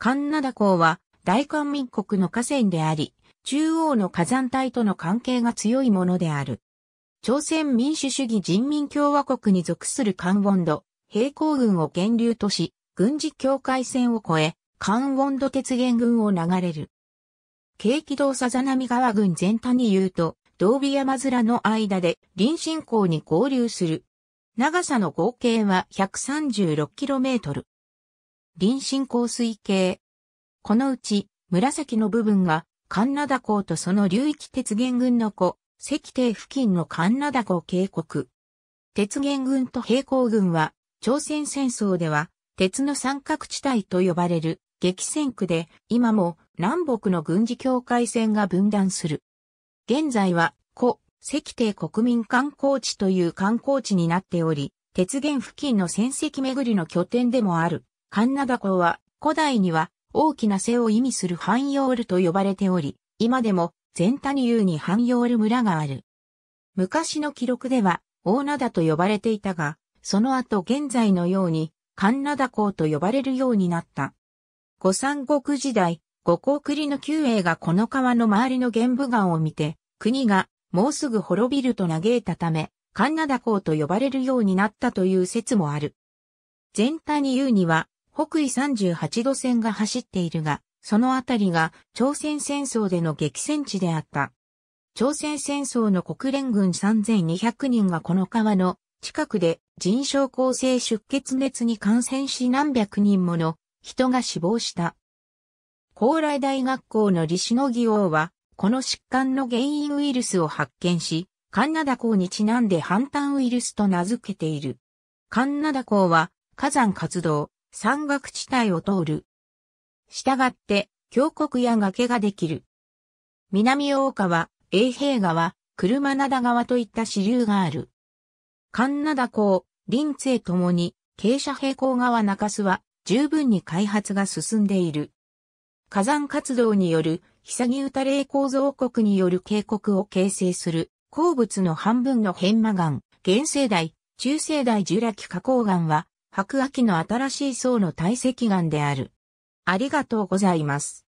カンナダ港は大韓民国の河川であり、中央の火山帯との関係が強いものである。朝鮮民主主義人民共和国に属するカンウォンド、平行軍を源流とし、軍事境界線を越え、カンウォンド鉄源軍を流れる。軽軌道さざ波川軍全谷に言うと、道尾山面の間で臨信港に合流する。長さの合計は 136km。臨進降水系。このうち、紫の部分が、神名田港とその流域鉄源群の湖、石堤付近の神名田港渓谷。鉄源群と平行群は、朝鮮戦争では、鉄の三角地帯と呼ばれる激戦区で、今も南北の軍事境界線が分断する。現在は、湖、石帝国民観光地という観光地になっており、鉄源付近の戦績巡りの拠点でもある、カンナダ港は古代には大きな瀬を意味するハンヨールと呼ばれており、今でも全谷遊にハンヨール村がある。昔の記録では大灘と呼ばれていたが、その後現在のようにカンナダ港と呼ばれるようになった。五三国時代、五光栗の旧栄がこの川の周りの玄武岩を見て、国がもうすぐ滅びると嘆いたため、カンナダ港と呼ばれるようになったという説もある。全谷遊には北緯38度線が走っているが、そのあたりが朝鮮戦争での激戦地であった。朝鮮戦争の国連軍3200人がこの川の近くで人症構成出血熱に感染し何百人もの人が死亡した。高麗大学校の李篠義王は、この疾患の原因ウイルスを発見し、カンナダ港にちなんで反ンウイルスと名付けている。カンナダ港は火山活動、山岳地帯を通る。したがって、峡谷や崖ができる。南大川、永平川、車灘川といった支流がある。神灘港、林西ともに、傾斜平行川中洲は十分に開発が進んでいる。火山活動による、久歌霊構造国による渓谷を形成する、鉱物の半分の片魔岩、原生代、中生代ジュラキ花崗岩は、白亜紀の新しい層の堆積岩である。ありがとうございます。